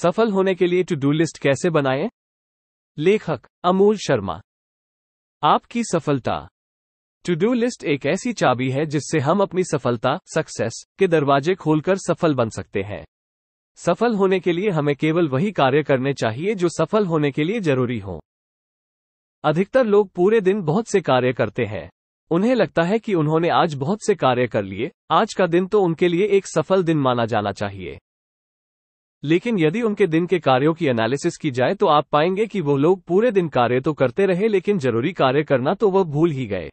सफल होने के लिए टू डू लिस्ट कैसे बनाएं? लेखक अमूल शर्मा आपकी सफलता टू डू लिस्ट एक ऐसी चाबी है जिससे हम अपनी सफलता सक्सेस के दरवाजे खोलकर सफल बन सकते हैं सफल होने के लिए हमें केवल वही कार्य करने चाहिए जो सफल होने के लिए जरूरी हो अधिकतर लोग पूरे दिन बहुत से कार्य करते हैं उन्हें लगता है कि उन्होंने आज बहुत से कार्य कर लिए आज का दिन तो उनके लिए एक सफल दिन माना जाना चाहिए लेकिन यदि उनके दिन के कार्यों की एनालिसिस की जाए तो आप पाएंगे कि वो लोग पूरे दिन कार्य तो करते रहे लेकिन जरूरी कार्य करना तो वह भूल ही गए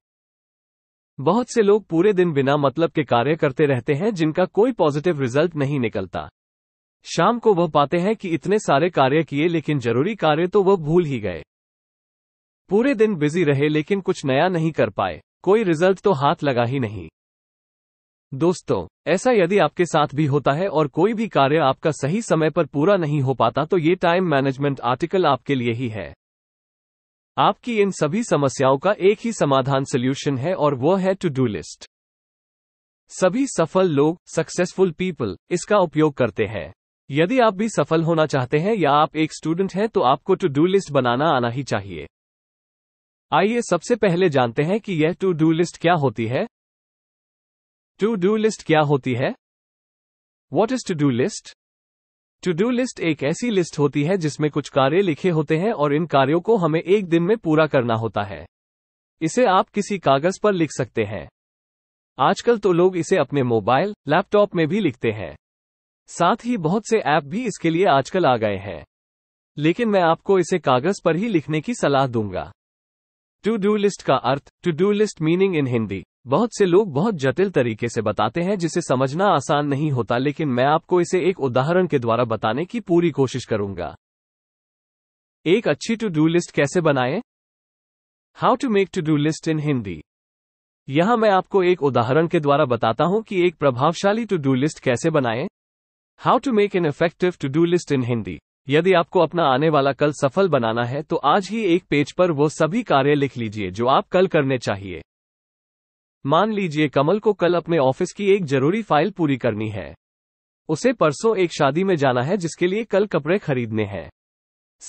बहुत से लोग पूरे दिन बिना मतलब के कार्य करते रहते हैं जिनका कोई पॉजिटिव रिजल्ट नहीं निकलता शाम को वह पाते हैं कि इतने सारे कार्य किए लेकिन जरूरी कार्य तो वह भूल ही गए पूरे दिन बिजी रहे लेकिन कुछ नया नहीं कर पाए कोई रिजल्ट तो हाथ लगा ही नहीं दोस्तों ऐसा यदि आपके साथ भी होता है और कोई भी कार्य आपका सही समय पर पूरा नहीं हो पाता तो ये टाइम मैनेजमेंट आर्टिकल आपके लिए ही है आपकी इन सभी समस्याओं का एक ही समाधान सोल्यूशन है और वो है टू डू लिस्ट सभी सफल लोग सक्सेसफुल पीपल इसका उपयोग करते हैं यदि आप भी सफल होना चाहते हैं या आप एक स्टूडेंट हैं तो आपको टू डू लिस्ट बनाना आना ही चाहिए आइए सबसे पहले जानते हैं कि यह टू डू लिस्ट क्या होती है टू डू लिस्ट क्या होती है what is to do list to do list एक ऐसी लिस्ट होती है जिसमें कुछ कार्य लिखे होते हैं और इन कार्यों को हमें एक दिन में पूरा करना होता है इसे आप किसी कागज पर लिख सकते हैं आजकल तो लोग इसे अपने मोबाइल लैपटॉप में भी लिखते हैं साथ ही बहुत से ऐप भी इसके लिए आजकल आ गए हैं लेकिन मैं आपको इसे कागज पर ही लिखने की सलाह दूंगा टू डू लिस्ट का अर्थ to do list meaning in Hindi बहुत से लोग बहुत जटिल तरीके से बताते हैं जिसे समझना आसान नहीं होता लेकिन मैं आपको इसे एक उदाहरण के द्वारा बताने की पूरी कोशिश करूंगा एक अच्छी टू डू लिस्ट कैसे बनाए how to make to do list in Hindi यहां मैं आपको एक उदाहरण के द्वारा बताता हूं कि एक प्रभावशाली टू डू लिस्ट कैसे बनाए how to make an effective to do list in Hindi यदि आपको अपना आने वाला कल सफल बनाना है तो आज ही एक पेज पर वो सभी कार्य लिख लीजिए जो आप कल करने चाहिए मान लीजिए कमल को कल अपने ऑफिस की एक जरूरी फाइल पूरी करनी है उसे परसों एक शादी में जाना है जिसके लिए कल कपड़े खरीदने हैं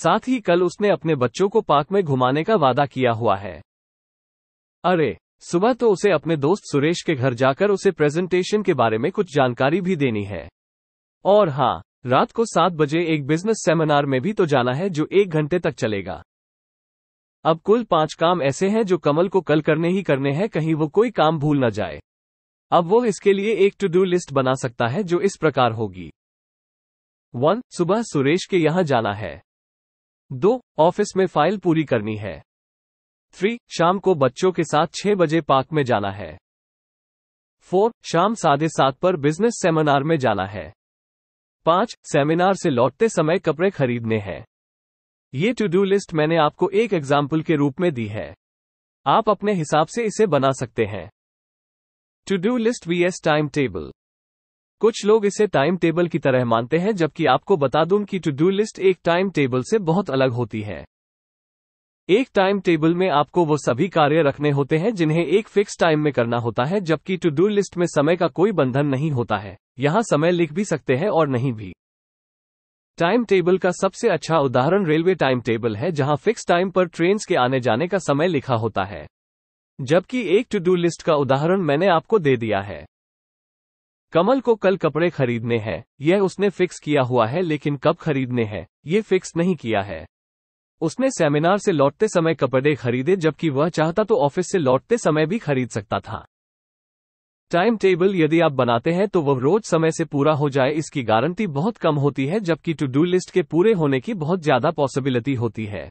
साथ ही कल उसने अपने बच्चों को पार्क में घुमाने का वादा किया हुआ है अरे सुबह तो उसे अपने दोस्त सुरेश के घर जाकर उसे प्रेजेंटेशन के बारे में कुछ जानकारी भी देनी है और हाँ रात को सात बजे एक बिजनेस सेमिनार में भी तो जाना है जो एक घंटे तक चलेगा अब कुल पांच काम ऐसे हैं जो कमल को कल करने ही करने हैं कहीं वो कोई काम भूल न जाए अब वो इसके लिए एक टू डू लिस्ट बना सकता है जो इस प्रकार होगी वन सुबह सुरेश के यहाँ जाना है दो ऑफिस में फाइल पूरी करनी है थ्री शाम को बच्चों के साथ छह बजे पार्क में जाना है फोर शाम साढ़े सात पर बिजनेस सेमिनार में जाना है पांच सेमिनार से लौटते समय कपड़े खरीदने हैं ये टू डू लिस्ट मैंने आपको एक एग्जाम्पल के रूप में दी है आप अपने हिसाब से इसे बना सकते हैं to do list V S time table कुछ लोग इसे टाइम टेबल की तरह मानते हैं जबकि आपको बता दूं कि टू डू लिस्ट एक टाइम टेबल से बहुत अलग होती है एक टाइम टेबल में आपको वो सभी कार्य रखने होते हैं जिन्हें एक फिक्स टाइम में करना होता है जबकि टू डू लिस्ट में समय का कोई बंधन नहीं होता है यहाँ समय लिख भी सकते हैं और नहीं भी टाइम टेबल का सबसे अच्छा उदाहरण रेलवे टाइम टेबल है जहां फिक्स टाइम पर ट्रेन के आने जाने का समय लिखा होता है जबकि एक टू डू लिस्ट का उदाहरण मैंने आपको दे दिया है कमल को कल कपड़े खरीदने हैं यह उसने फिक्स किया हुआ है लेकिन कब खरीदने हैं ये फिक्स नहीं किया है उसने सेमिनार से लौटते समय कपड़े खरीदे जबकि वह चाहता तो ऑफिस से लौटते समय भी खरीद सकता था टाइम टेबल यदि आप बनाते हैं तो वह रोज समय से पूरा हो जाए इसकी गारंटी बहुत कम होती है जबकि टू डू लिस्ट के पूरे होने की बहुत ज्यादा पॉसिबिलिटी होती है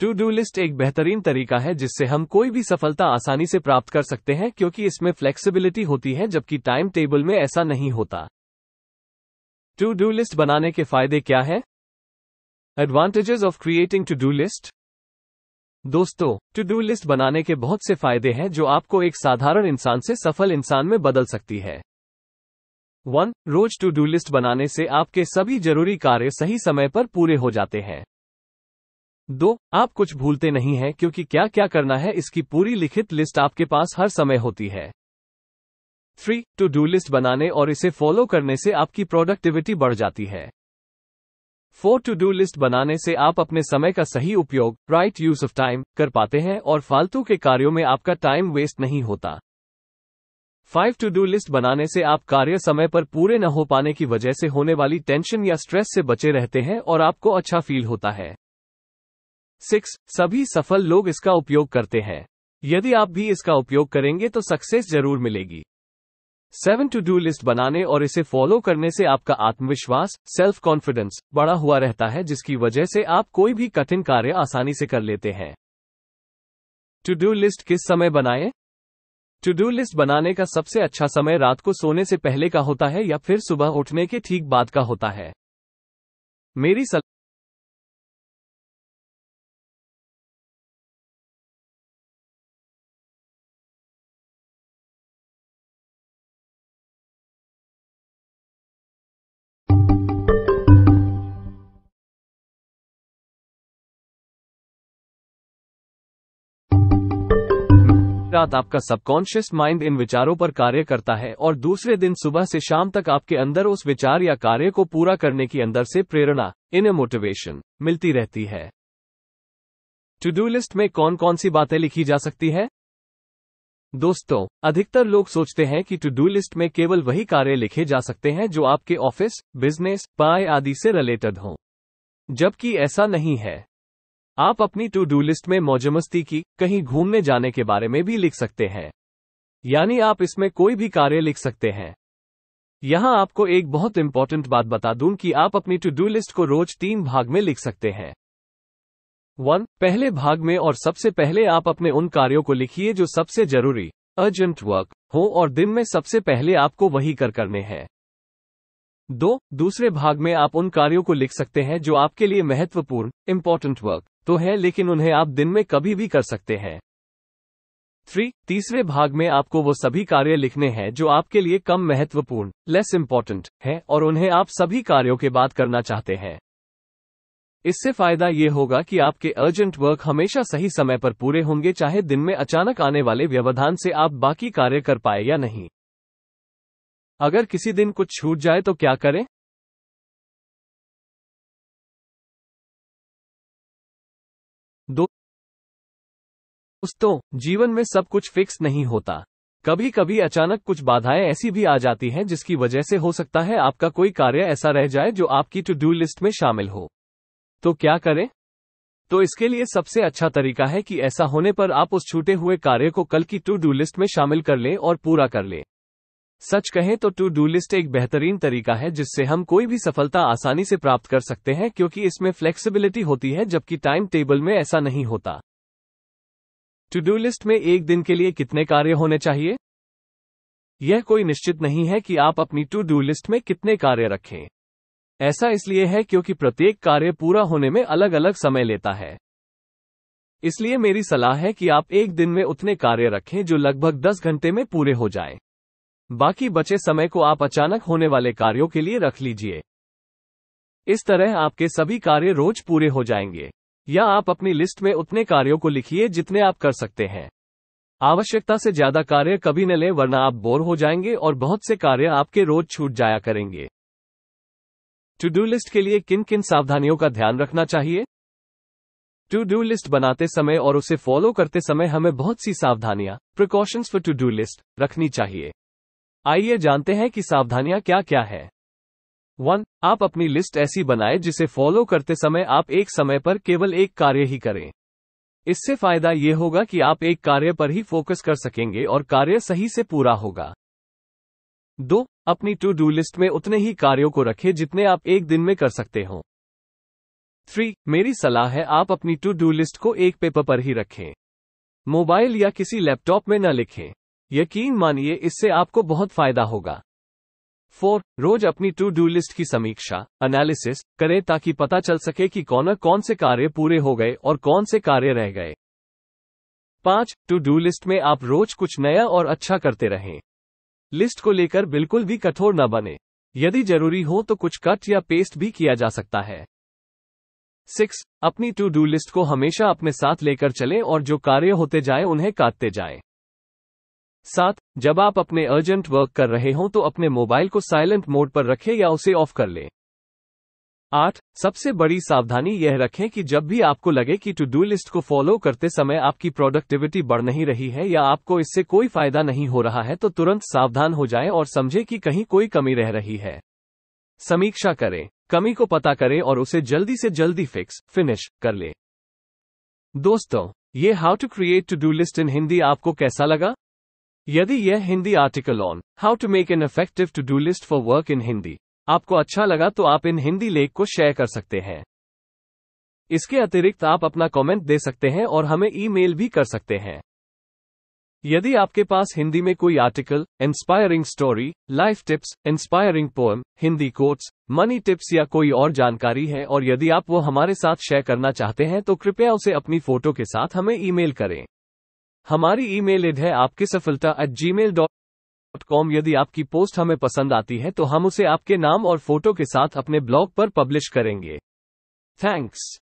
टू डू लिस्ट एक बेहतरीन तरीका है जिससे हम कोई भी सफलता आसानी से प्राप्त कर सकते हैं क्योंकि इसमें फ्लेक्सिबिलिटी होती है जबकि टाइम टेबल में ऐसा नहीं होता टू डू लिस्ट बनाने के फायदे क्या है advantages of creating to do list दोस्तों टू डू लिस्ट बनाने के बहुत से फायदे हैं जो आपको एक साधारण इंसान से सफल इंसान में बदल सकती है वन रोज टू डू लिस्ट बनाने से आपके सभी जरूरी कार्य सही समय पर पूरे हो जाते हैं दो आप कुछ भूलते नहीं हैं क्योंकि क्या क्या करना है इसकी पूरी लिखित लिस्ट आपके पास हर समय होती है थ्री टू डू लिस्ट बनाने और इसे फॉलो करने से आपकी प्रोडक्टिविटी बढ़ जाती है फोर टू डू लिस्ट बनाने से आप अपने समय का सही उपयोग राइट यूज ऑफ टाइम कर पाते हैं और फालतू के कार्यों में आपका टाइम वेस्ट नहीं होता फाइव टू डू लिस्ट बनाने से आप कार्य समय पर पूरे न हो पाने की वजह से होने वाली टेंशन या स्ट्रेस से बचे रहते हैं और आपको अच्छा फील होता है सिक्स सभी सफल लोग इसका उपयोग करते हैं यदि आप भी इसका उपयोग करेंगे तो सक्सेस जरूर मिलेगी सेवन टू डू लिस्ट बनाने और इसे फॉलो करने से आपका आत्मविश्वास सेल्फ कॉन्फिडेंस बढ़ा हुआ रहता है जिसकी वजह से आप कोई भी कठिन कार्य आसानी से कर लेते हैं टू डू लिस्ट किस समय बनाए टू डू लिस्ट बनाने का सबसे अच्छा समय रात को सोने से पहले का होता है या फिर सुबह उठने के ठीक बाद का होता है मेरी सलाह रात आपका सबकॉन्शियस माइंड इन विचारों पर कार्य करता है और दूसरे दिन सुबह से शाम तक आपके अंदर उस विचार या कार्य को पूरा करने की अंदर से प्रेरणा इन मोटिवेशन मिलती रहती है टू डू लिस्ट में कौन कौन सी बातें लिखी जा सकती है दोस्तों अधिकतर लोग सोचते हैं कि टू डू लिस्ट में केवल वही कार्य लिखे जा सकते हैं जो आपके ऑफिस बिजनेस पाए आदि से रिलेटेड हों जबकि ऐसा नहीं है आप अपनी टू डू लिस्ट में मौजमस्ती की कहीं घूमने जाने के बारे में भी लिख सकते हैं यानी आप इसमें कोई भी कार्य लिख सकते हैं यहां आपको एक बहुत इंपॉर्टेंट बात बता दूं कि आप अपनी टू डू लिस्ट को रोज तीन भाग में लिख सकते हैं वन पहले भाग में और सबसे पहले आप अपने उन कार्यों को लिखिए जो सबसे जरूरी अर्जेंट वर्क हो और दिन में सबसे पहले आपको वही कर करने हैं दो दूसरे भाग में आप उन कार्यों को लिख सकते हैं जो आपके लिए महत्वपूर्ण इंपॉर्टेंट वर्क तो है लेकिन उन्हें आप दिन में कभी भी कर सकते हैं थ्री तीसरे भाग में आपको वो सभी कार्य लिखने हैं जो आपके लिए कम महत्वपूर्ण लेस इम्पोर्टेंट हैं और उन्हें आप सभी कार्यों के बाद करना चाहते हैं इससे फायदा ये होगा कि आपके अर्जेंट वर्क हमेशा सही समय पर पूरे होंगे चाहे दिन में अचानक आने वाले व्यवधान से आप बाकी कार्य कर पाए या नहीं अगर किसी दिन कुछ छूट जाए तो क्या करें दोस्तों जीवन में सब कुछ फिक्स नहीं होता कभी कभी अचानक कुछ बाधाएं ऐसी भी आ जाती हैं जिसकी वजह से हो सकता है आपका कोई कार्य ऐसा रह जाए जो आपकी टू डू लिस्ट में शामिल हो तो क्या करें तो इसके लिए सबसे अच्छा तरीका है कि ऐसा होने पर आप उस छूटे हुए कार्य को कल की टू डू लिस्ट में शामिल कर लें और पूरा कर लें सच कहें तो टू डू लिस्ट एक बेहतरीन तरीका है जिससे हम कोई भी सफलता आसानी से प्राप्त कर सकते हैं क्योंकि इसमें फ्लेक्सिबिलिटी होती है जबकि टाइम टेबल में ऐसा नहीं होता टू डू लिस्ट में एक दिन के लिए कितने कार्य होने चाहिए यह कोई निश्चित नहीं है कि आप अपनी टू डू लिस्ट में कितने कार्य रखें ऐसा इसलिए है क्योंकि प्रत्येक कार्य पूरा होने में अलग अलग समय लेता है इसलिए मेरी सलाह है कि आप एक दिन में उतने कार्य रखें जो लगभग 10 घंटे में पूरे हो जाएं। बाकी बचे समय को आप अचानक होने वाले कार्यों के लिए रख लीजिए इस तरह आपके सभी कार्य रोज पूरे हो जाएंगे या आप अपनी लिस्ट में उतने कार्यों को लिखिए जितने आप कर सकते हैं आवश्यकता से ज्यादा कार्य कभी न लें वरना आप बोर हो जाएंगे और बहुत से कार्य आपके रोज छूट जाया करेंगे टू डू लिस्ट के लिए किन किन सावधानियों का ध्यान रखना चाहिए टू डू लिस्ट बनाते समय और उसे फॉलो करते समय हमें बहुत सी सावधानियां precautions for to do list रखनी चाहिए आइए जानते हैं कि सावधानियां क्या क्या है वन आप अपनी लिस्ट ऐसी बनाएं जिसे फॉलो करते समय आप एक समय पर केवल एक कार्य ही करें इससे फायदा ये होगा कि आप एक कार्य पर ही फोकस कर सकेंगे और कार्य सही से पूरा होगा दो अपनी टू डू लिस्ट में उतने ही कार्यों को रखें जितने आप एक दिन में कर सकते हो थ्री मेरी सलाह है आप अपनी टू डू लिस्ट को एक पेपर पर ही रखें मोबाइल या किसी लैपटॉप में न लिखें यकीन मानिए इससे आपको बहुत फायदा होगा फोर रोज अपनी टू डू लिस्ट की समीक्षा एनालिसिस करें ताकि पता चल सके कि कौन कौन से कार्य पूरे हो गए और कौन से कार्य रह गए पांच टू डू लिस्ट में आप रोज कुछ नया और अच्छा करते रहें लिस्ट को लेकर बिल्कुल भी कठोर न बने यदि जरूरी हो तो कुछ कट या पेस्ट भी किया जा सकता है सिक्स अपनी टू डू लिस्ट को हमेशा अपने साथ लेकर चलें और जो कार्य होते जाए उन्हें काटते जाएं। साथ जब आप अपने अर्जेंट वर्क कर रहे हो तो अपने मोबाइल को साइलेंट मोड पर रखें या उसे ऑफ कर लें आठ सबसे बड़ी सावधानी यह रखें कि जब भी आपको लगे कि टू डू लिस्ट को फॉलो करते समय आपकी प्रोडक्टिविटी बढ़ नहीं रही है या आपको इससे कोई फायदा नहीं हो रहा है तो तुरंत सावधान हो जाएं और समझें कि कहीं कोई कमी रह रही है समीक्षा करें कमी को पता करें और उसे जल्दी से जल्दी फिक्स फिनिश कर ले दोस्तों ये how to create to do list in Hindi आपको कैसा लगा यदि यह Hindi article on how to make an effective to do list for work in Hindi आपको अच्छा लगा तो आप इन हिंदी लेख को शेयर कर सकते हैं इसके अतिरिक्त आप अपना कमेंट दे सकते हैं और हमें ईमेल भी कर सकते हैं यदि आपके पास हिंदी में कोई article inspiring story life tips inspiring poem Hindi quotes money tips या कोई और जानकारी है और यदि आप वो हमारे साथ शेयर करना चाहते हैं तो कृपया उसे अपनी फोटो के साथ हमें ईमेल करें हमारी ईमेल इड है आपकी सफलता at Gmail dot com यदि आपकी पोस्ट हमें पसंद आती है तो हम उसे आपके नाम और फोटो के साथ अपने ब्लॉग पर पब्लिश करेंगे थैंक्स